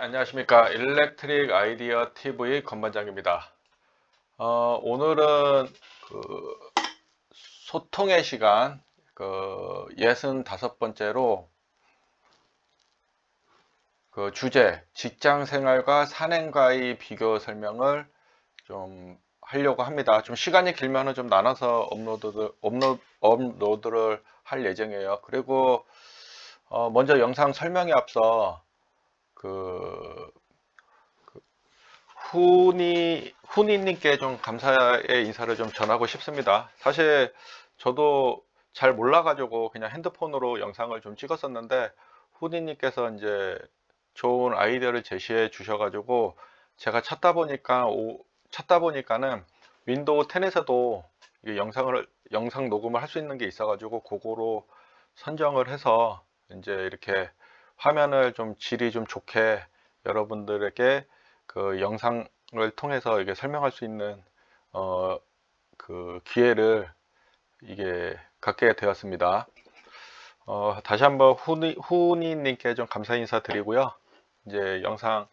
안녕하십니까 일렉트릭 아이디어 TV 건반장입니다 어, 오늘은 그 소통의 시간 그 예순 번째로 그 주제 직장 생활과 산행과의 비교 설명을 좀 하려고 합니다 좀 시간이 길면좀 나눠서 업로드를 업로드, 업로드를 할 예정이에요 그리고 어, 먼저 영상 설명에 앞서 그, 그 훈이 훈이님께 좀 감사의 인사를 좀 전하고 싶습니다. 사실 저도 잘 몰라가지고 그냥 핸드폰으로 영상을 좀 찍었었는데 훈이님께서 이제 좋은 아이디어를 제시해 주셔가지고 제가 찾다 보니까 오, 찾다 보니까는 윈도우 10에서도 영상을 영상 녹음을 할 수 있는 게 있어가지고 그거로 선정을 해서 이제 이렇게 화면을 좀 질이 좀 좋게 여러분들에게 그 영상을 통해서 이게 설명할 수 있는 어 그 기회를 이게 갖게 되었습니다. 어 다시 한번 후니, 후니님께 좀 감사 인사 드리고요. 이제 영상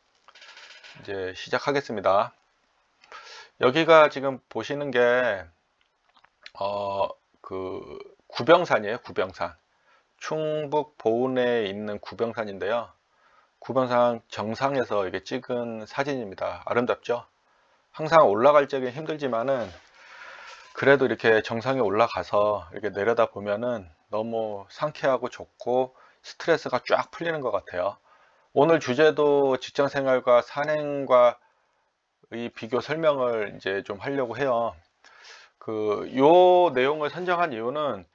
이제 시작하겠습니다. 여기가 지금 보시는 게 어 그 구병산이에요. 구병산. 충북 보은에 있는 구병산인데요. 구병산 정상에서 이게 찍은 사진입니다. 아름답죠? 항상 올라갈 적엔 힘들지만은 그래도 이렇게 정상에 올라가서 이렇게 내려다 보면은 너무 상쾌하고 좋고 스트레스가 쫙 풀리는 것 같아요. 오늘 주제도 직장 생활과 산행과 의 비교 설명을 이제 좀 하려고 해요. 그 요 내용을 선정한 이유는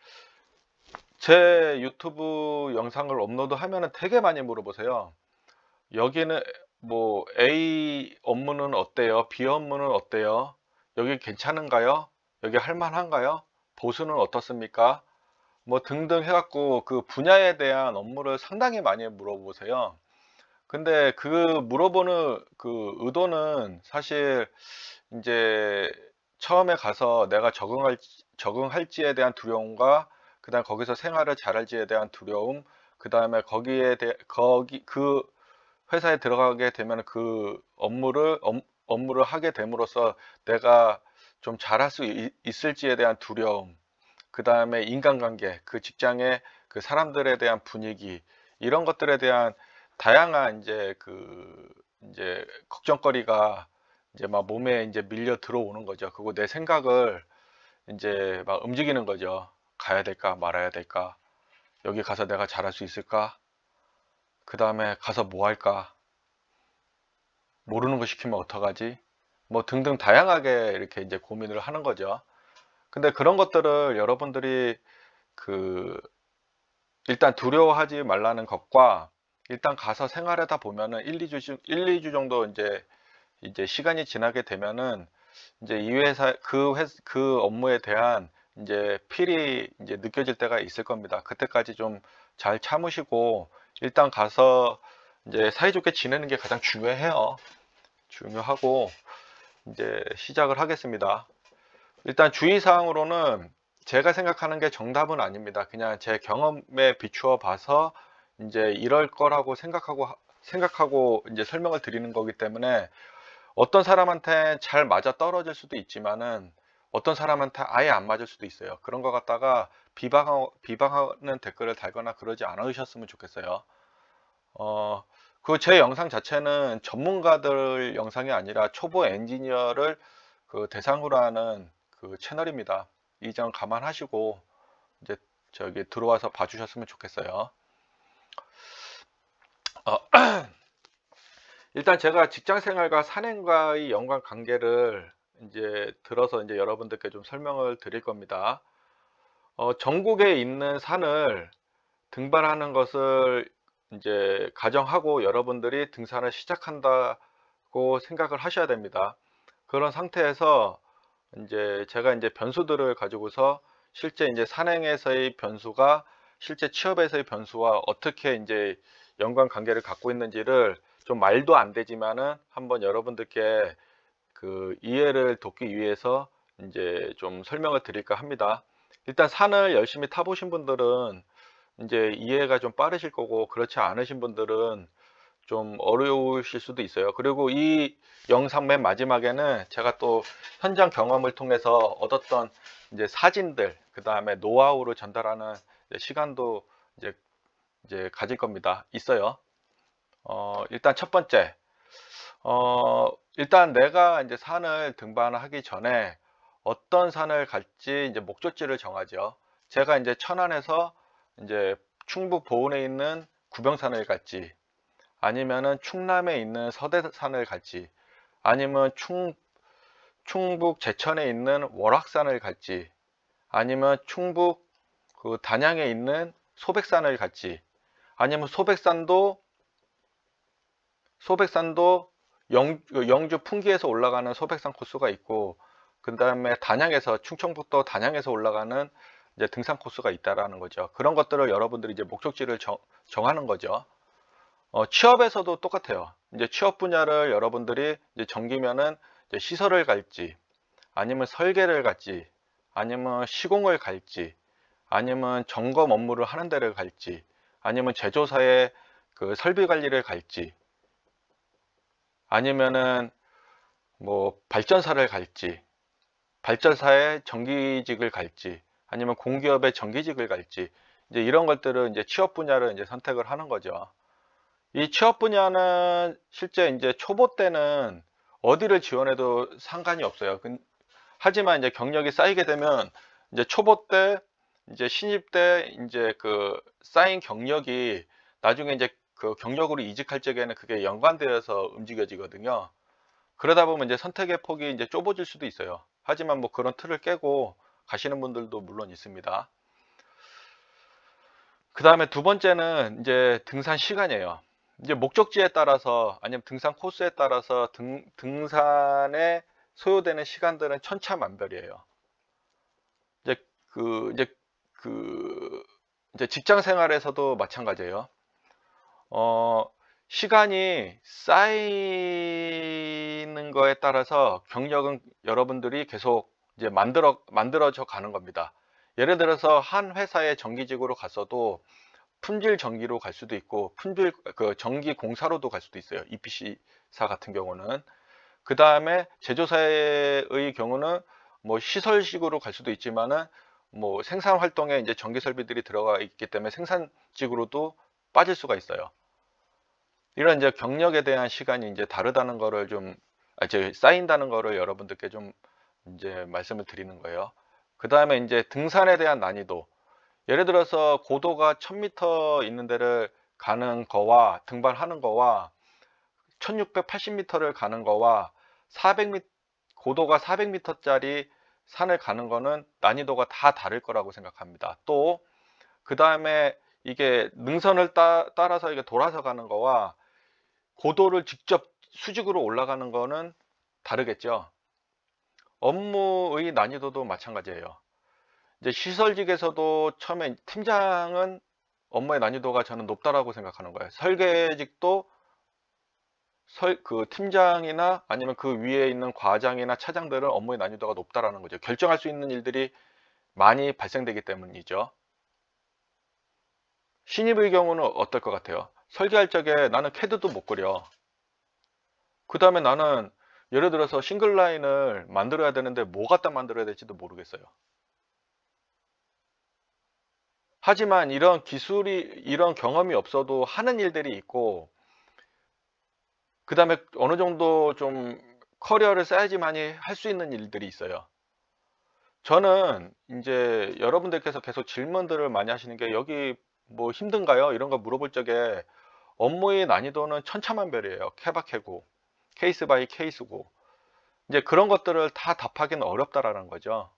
제 유튜브 영상을 업로드하면 되게 많이 물어보세요. 여기는 뭐 A 업무는 어때요? B 업무는 어때요? 여기 괜찮은가요? 여기 할만한가요? 보수는 어떻습니까? 뭐 등등 해갖고 그 분야에 대한 업무를 상당히 많이 물어보세요. 근데 그 물어보는 그 의도는 사실 이제 처음에 가서 내가 적응할 적응할지에 대한 두려움과 그 다음 거기서 생활을 잘할지에 대한 두려움, 그 다음에 거기에 대, 거기 그 회사에 들어가게 되면 그 업무를 업, 업무를 하게 됨으로써 내가 좀 잘할 수 있, 있을지에 대한 두려움, 그 다음에 인간관계, 그 직장의 그 사람들에 대한 분위기 이런 것들에 대한 다양한 이제 그 이제 걱정거리가 이제 막 몸에 이제 밀려 들어오는 거죠. 그리고 내 생각을 이제 막 움직이는 거죠. 가야 될까 말아야 될까 여기 가서 내가 잘할 수 있을까 그 다음에 가서 뭐 할까 모르는 거 시키면 어떡하지 뭐 등등 다양하게 이렇게 이제 고민을 하는 거죠 근데 그런 것들을 여러분들이 그 일단 두려워하지 말라는 것과 일단 가서 생활하다 보면은 1, 2주 1, 2주 정도 이제 이제 시간이 지나게 되면은 이제 이 회사 그, 회, 그 업무에 대한 이제 필이 이제 느껴질 때가 있을 겁니다. 그때까지 좀 잘 참으시고 일단 가서 이제 사이좋게 지내는 게 가장 중요해요. 중요하고 이제 시작을 하겠습니다. 일단 주의사항으로는 제가 생각하는 게 정답은 아닙니다. 그냥 제 경험에 비추어 봐서 이제 이럴 거라고 생각하고 생각하고 이제 설명을 드리는 거기 때문에 어떤 사람한테 잘 맞아 떨어질 수도 있지만은 어떤 사람한테 아예 안 맞을 수도 있어요. 그런 거 갖다가 비방, 비방하는 댓글을 달거나 그러지 않으셨으면 좋겠어요. 어, 그 제 영상 자체는 전문가들 영상이 아니라 초보 엔지니어를 그 대상으로 하는 그 채널입니다. 이 점 감안하시고 이제 저기 들어와서 봐주셨으면 좋겠어요. 어, 일단 제가 직장생활과 산행과의 연관 관계를 이제 들어서 이제 여러분들께 좀 설명을 드릴 겁니다. 어, 전국에 있는 산을 등반하는 것을 이제 가정하고 여러분들이 등산을 시작한다고 생각을 하셔야 됩니다. 그런 상태에서 이제 제가 이제 변수들을 가지고서 실제 이제 산행에서의 변수가 실제 취업에서의 변수와 어떻게 이제 연관 관계를 갖고 있는지를 좀 말도 안 되지만은 한번 여러분들께 그 이해를 돕기 위해서 이제 좀 설명을 드릴까 합니다. 일단 산을 열심히 타보신 분들은 이제 이해가 좀 빠르실 거고 그렇지 않으신 분들은 좀 어려우실 수도 있어요. 그리고 이 영상 맨 마지막에는 제가 또 현장 경험을 통해서 얻었던 이제 사진들, 그 다음에 노하우를 전달하는 시간도 이제, 이제 가질 겁니다. 있어요. 어, 일단 첫 번째, 어, 일단 내가 이제 산을 등반하기 전에 어떤 산을 갈지 이제 목적지를 정하죠. 제가 이제 천안에서 이제 충북 보은에 있는 구병산을 갈지 아니면은 충남에 있는 서대산을 갈지 아니면 충 충북 제천에 있는 월악산을 갈지 아니면 충북 그 단양에 있는 소백산을 갈지 아니면 소백산도 소백산도 영, 그 영주 풍기에서 올라가는 소백산 코스가 있고 그 다음에 단양에서 충청북도 단양에서 올라가는 이제 등산 코스가 있다라는 거죠. 그런 것들을 여러분들이 이제 목적지를 정, 하는 거죠. 어, 취업에서도 똑같아요. 이제 취업 분야를 여러분들이 이제 정기면은 이제 시설을 갈지 아니면 설계를 갈지 아니면 시공을 갈지 아니면 점검 업무를 하는 데를 갈지 아니면 제조사의 그 설비 관리를 갈지 아니면은 뭐 발전사를 갈지 발전사의 정규직을 갈지 아니면 공기업의 정규직을 갈지 이제 이런 것들은 이제 취업 분야를 이제 선택을 하는 거죠. 이 취업 분야는 실제 이제 초보 때는 어디를 지원해도 상관이 없어요. 하지만 이제 경력이 쌓이게 되면 이제 초보 때 이제 신입 때 이제 그 쌓인 경력이 나중에 이제 그 경력으로 이직할 적에는 그게 연관되어서 움직여지거든요. 그러다 보면 이제 선택의 폭이 이제 좁아질 수도 있어요. 하지만 뭐 그런 틀을 깨고 가시는 분들도 물론 있습니다. 그 다음에 두 번째는 이제 등산 시간이에요. 이제 목적지에 따라서 아니면 등산 코스에 따라서 등, 등산에 소요되는 시간들은 천차만별이에요. 이제 그 이제 그 이제 직장 생활에서도 마찬가지예요. 어, 시간이 쌓이는 거에 따라서 경력은 여러분들이 계속 이제 만들어 만들어져 가는 겁니다. 예를 들어서 한 회사의 정기직으로 갔어도 품질 정기로갈 수도 있고 품질 그 전기 공사로도 갈 수도 있어요. EPC사 같은 경우는 그 다음에 제조사의 경우는 뭐 시설식으로 갈 수도 있지만은 뭐 생산 활동에 이제 전기 설비들이 들어가 있기 때문에 생산직으로도 빠질 수가 있어요. 이런 이제 경력에 대한 시간이 이제 다르다는 거를 좀 아, 제 쌓인다는 거를 여러분들께 좀 이제 말씀을 드리는 거예요. 그 다음에 이제 등산에 대한 난이도. 예를 들어서 고도가 1000m 있는 데를 가는 거와 등반하는 거와 1680m를 가는 거와 400m 고도가 400m짜리 산을 가는 거는 난이도가 다 다를 거라고 생각합니다. 또 그 다음에 이게 능선을 따, 라서 이게 돌아서 가는 거와 고도를 직접 수직으로 올라가는 거는 다르겠죠. 업무의 난이도도 마찬가지예요. 이제 시설직에서도 처음에 팀장은 업무의 난이도가 저는 높다라고 생각하는 거예요. 설계직도 설, 그 팀장이나 아니면 그 위에 있는 과장이나 차장들은 업무의 난이도가 높다라는 거죠. 결정할 수 있는 일들이 많이 발생되기 때문이죠. 신입의 경우는 어떨 것 같아요? 설계할 적에 나는 캐드도 못 그려. 그 다음에 나는 예를 들어서 싱글 라인을 만들어야 되는데 뭐 갖다 만들어야 될지도 모르겠어요. 하지만 이런 기술이 이런 경험이 없어도 하는 일들이 있고 그 다음에 어느 정도 좀 커리어를 쌓아야지많이할 수 있는 일들이 있어요. 저는 이제 여러분들께서 계속 질문들을 많이 하시는 게 여기 뭐 힘든가요? 이런 거 물어볼 적에 업무의 난이도는 천차만별이에요. 케바케고 케이스 바이 케이스고 이제 그런 것들을 다 답하기는 어렵다라는 거죠.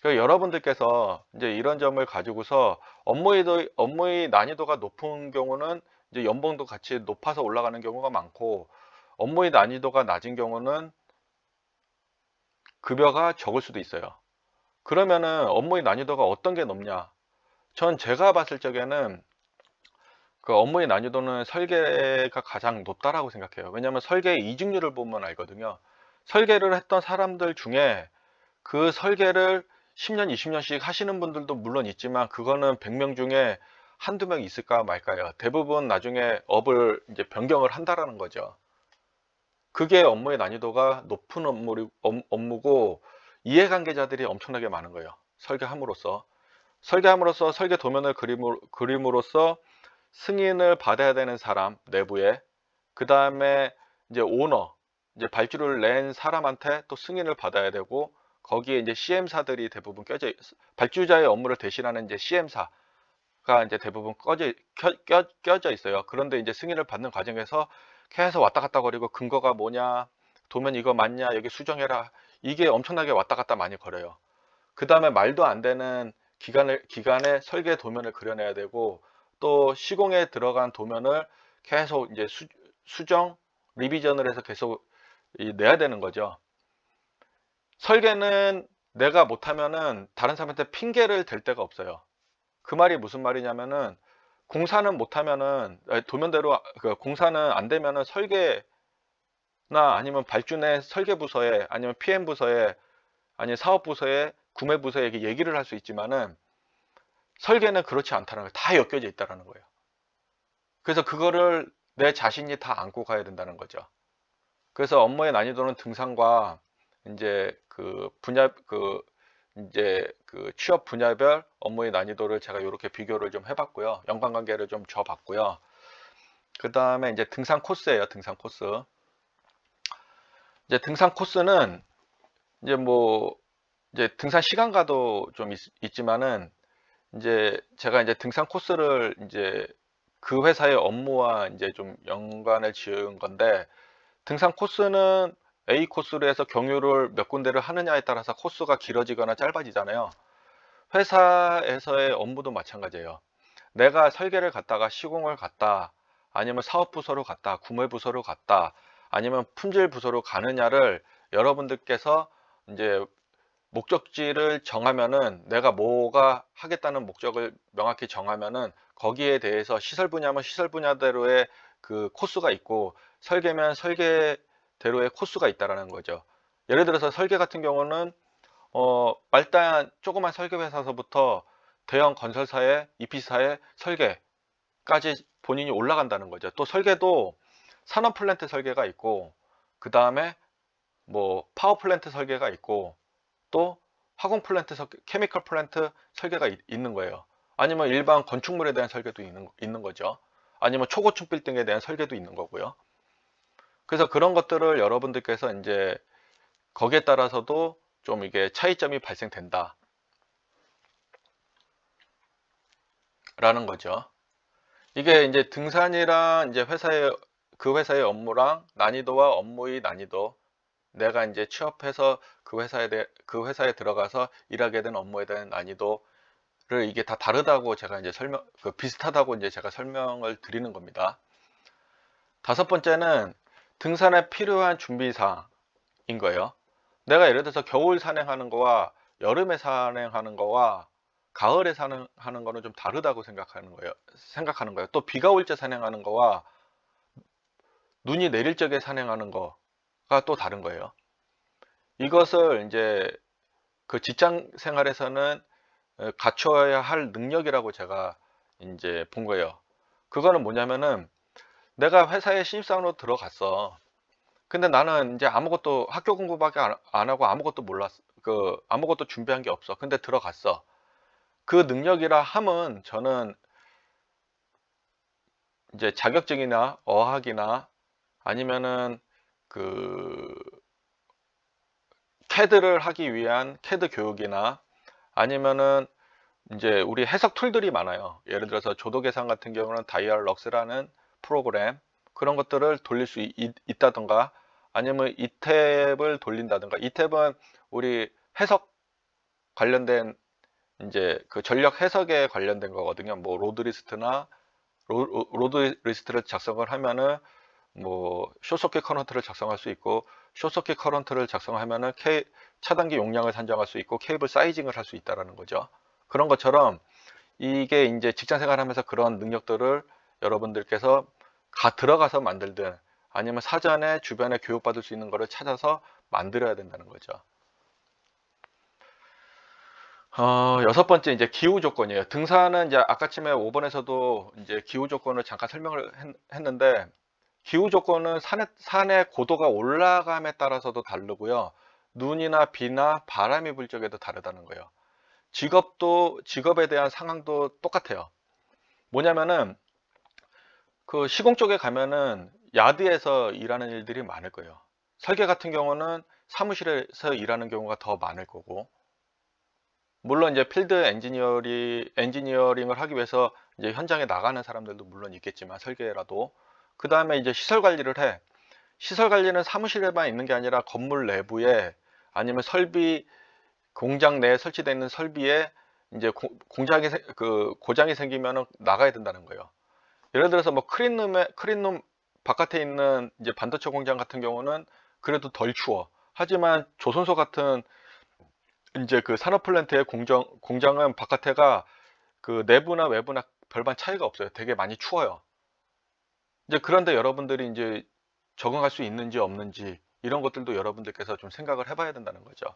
그러니까 여러분들께서 이제 이런 점을 가지고서 업무의, 업무의 난이도가 높은 경우는 이제 연봉도 같이 높아서 올라가는 경우가 많고 업무의 난이도가 낮은 경우는 급여가 적을 수도 있어요. 그러면은 업무의 난이도가 어떤 게 높냐? 전 제가 봤을 적에는 그 업무의 난이도는 설계가 가장 높다라고 생각해요. 왜냐하면 설계의 이중률을 보면 알거든요. 설계를 했던 사람들 중에 그 설계를 10년, 20년씩 하시는 분들도 물론 있지만 그거는 100명 중에 한두 명 있을까 말까요. 대부분 나중에 업을 이제 변경을 한다라는 거죠. 그게 업무의 난이도가 높은 업무, 업무고 이해관계자들이 엄청나게 많은 거예요. 설계함으로써. 설계함으로써 설계 도면을 그림으로써 승인을 받아야 되는 사람 내부에 그 다음에 이제 오너 이제 발주를 낸 사람한테 또 승인을 받아야 되고 거기에 이제 CM사들이 대부분 껴져 발주자의 업무를 대신하는 이제 CM사가 이제 대부분 꺼져, 껴, 껴, 껴져 있어요. 그런데 이제 승인을 받는 과정에서 계속 왔다 갔다 거리고 근거가 뭐냐 도면 이거 맞냐 여기 수정해라 이게 엄청나게 왔다 갔다 많이 걸어요그 다음에 말도 안 되는 기간을 기간에 설계 도면을 그려내야 되고 또 시공에 들어간 도면을 계속 이제 수, 수정, 리비전을 해서 계속 내야 되는 거죠. 설계는 내가 못하면은 다른 사람한테 핑계를 댈 데가 없어요. 그 말이 무슨 말이냐면은 공사는 못하면은 도면대로 그 공사는 안 되면은 설계나 아니면 발주내 설계 부서에 아니면 PM 부서에 아니면 사업 부서에 구매 부서에 얘기를 할 수 있지만은 설계는 그렇지 않다는 걸 다 엮여져 있다는 거예요. 그래서 그거를 내 자신이 다 안고 가야 된다는 거죠. 그래서 업무의 난이도는 등산과 이제 그 분야 그 이제 그 취업 분야별 업무의 난이도를 제가 이렇게 비교를 좀 해봤고요. 연관관계를 좀 줘봤고요. 그 다음에 이제 등산 코스예요. 등산 코스. 이제 등산 코스는 이제 뭐 이제 등산 시간과도 좀 있, 지만은 이제 제가 이제 등산 코스를 이제 그 회사의 업무와 이제 좀 연관을 지은 건데 등산 코스는 A 코스로 해서 경유를 몇 군데를 하느냐에 따라서 코스가 길어지거나 짧아지잖아요. 회사에서의 업무도 마찬가지예요. 내가 설계를 갔다가 시공을 갔다 아니면 사업 부서로 갔다 구매 부서로 갔다 아니면 품질 부서로 가느냐를 여러분들께서 이제 목적지를 정하면은 내가 뭐가 하겠다는 목적을 명확히 정하면은 거기에 대해서 시설 분야면 뭐 시설 분야대로의 그 코스가 있고 설계면 설계대로의 코스가 있다라는 거죠. 예를 들어서 설계 같은 경우는 어 말단 조그만 설계 회사서부터 대형 건설사의 EP사의 설계까지 본인이 올라간다는 거죠. 또 설계도 산업 플랜트 설계가 있고 그 다음에 뭐 파워 플랜트 설계가 있고 또 화공 플랜트, 케미컬 플랜트 설계가 있는 거예요. 아니면 일반 건축물에 대한 설계도 있는, 있는 거죠. 아니면 초고층 빌딩에 대한 설계도 있는 거고요. 그래서 그런 것들을 여러분들께서 이제 거기에 따라서도 좀 이게 차이점이 발생된다. 라는 거죠. 이게 이제 등산이랑 이제 회사의 그 회사의 업무랑 난이도와 업무의 난이도 내가 이제 취업해서 그 회사에 대, 그 회사에 들어가서 일하게 된 업무에 대한 난이도를 이게 다 다르다고 제가 이제 설명 그 비슷하다고 이제 제가 설명을 드리는 겁니다. 다섯 번째는 등산에 필요한 준비 사항인 거예요. 내가 예를 들어서 겨울 산행하는 거와 여름에 산행하는 거와 가을에 산행하는 거는 좀 다르다고 생각하는 거예요. 생각하는 거예요. 또 비가 올 때 산행하는 거와 눈이 내릴 적에 산행하는 거또 다른 거예요. 이것을 이제 그 직장 생활에서는 갖춰야 할 능력이라고 제가 이제 본 거예요. 그거는 뭐냐면은 내가 회사에 신입사원으로 들어갔어. 근데 나는 이제 아무것도 학교 공부밖에 안, 하고 아무것도 몰랐, 어그 아무것도 준비한 게 없어. 근데 들어갔어. 그 능력이라 함은 저는 이제 자격증이나 어학이나 아니면은 그 캐드를 하기 위한 캐드 교육이나 아니면은 이제 우리 해석 툴들이 많아요. 예를 들어서 조도 계산 같은 경우는 다이얼럭스라는 프로그램 그런 것들을 돌릴 수 있, 다던가 아니면 이 탭을 돌린다던가이 탭은 우리 해석 관련된 이제 그 전력 해석에 관련된 거거든요. 뭐 로드리스트나 로드리스트를 작성을 하면은 뭐 쇼서킷 커런트를 작성할 수 있고 쇼서킷 커런트를 작성하면은 차단기 용량을 산정할 수 있고 케이블 사이징을 할 수 있다라는 거죠. 그런 것처럼 이게 이제 직장 생활하면서 그런 능력들을 여러분들께서 가 들어가서 만들든 아니면 사전에 주변에 교육받을 수 있는 거를 찾아서 만들어야 된다는 거죠. 어, 여섯 번째 이제 기후 조건이에요. 등산은 이제 아까쯤에 5번에서도 이제 기후 조건을 잠깐 설명을 했, 는데 기후 조건은 산의, 산의 고도가 올라감에 따라서도 다르고요. 눈이나 비나 바람이 불 적에도 다르다는 거예요. 직업도 직업에 대한 상황도 똑같아요. 뭐냐면은 그 시공 쪽에 가면은 야드에서 일하는 일들이 많을 거예요. 설계 같은 경우는 사무실에서 일하는 경우가 더 많을 거고 물론 이제 필드 엔지니어리 엔지니어링을 하기 위해서 이제 현장에 나가는 사람들도 물론 있겠지만 설계라도 그 다음에 이제 시설 관리를 해. 시설 관리는 사무실에만 있는 게 아니라 건물 내부에 아니면 설비 공장 내에 설치되어 있는 설비에 이제 고, 공장이 그 고장이 생기면 나가야 된다는 거예요. 예를 들어서 뭐 크린룸에 크린룸 바깥에 있는 이제 반도체 공장 같은 경우는 그래도 덜 추워. 하지만 조선소 같은 이제 그 산업 플랜트의 공정, 공장은 바깥에가 그 내부나 외부나 별반 차이가 없어요. 되게 많이 추워요. 이제 그런데 여러분들이 이제 적응할 수 있는지 없는지 이런 것들도 여러분들께서 좀 생각을 해봐야 된다는 거죠.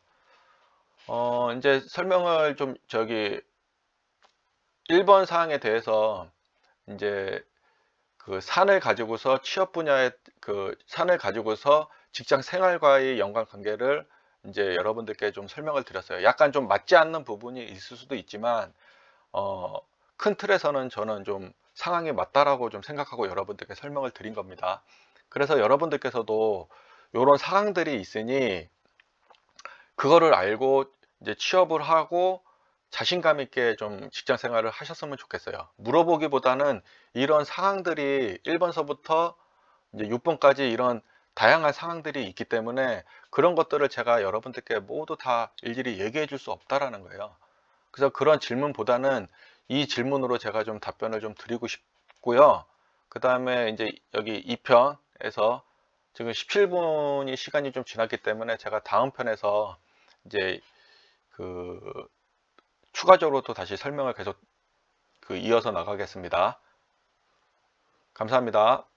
어, 이제 설명을 좀 저기 1번 사항에 대해서 이제 그 산을 가지고서 취업 분야의 그 산을 가지고서 직장 생활과의 연관 관계를 이제 여러분들께 좀 설명을 드렸어요. 약간 좀 맞지 않는 부분이 있을 수도 있지만 어, 큰 틀에서는 저는 좀 상황에 맞다라고 좀 생각하고 여러분들께 설명을 드린 겁니다. 그래서 여러분들께서도 이런 상황들이 있으니 그거를 알고 이제 취업을 하고 자신감 있게 좀 직장 생활을 하셨으면 좋겠어요. 물어보기보다는 이런 상황들이 1번서부터 이제 6번까지 이런 다양한 상황들이 있기 때문에 그런 것들을 제가 여러분들께 모두 다 일일이 얘기해 줄 수 없다라는 거예요. 그래서 그런 질문보다는 이 질문으로 제가 좀 답변을 좀 드리고 싶고요. 그 다음에 이제 여기 2편에서 지금 17분이 시간이 좀 지났기 때문에 제가 다음 편에서 이제 그 추가적으로 또 다시 설명을 계속 그 이어서 나가겠습니다. 감사합니다.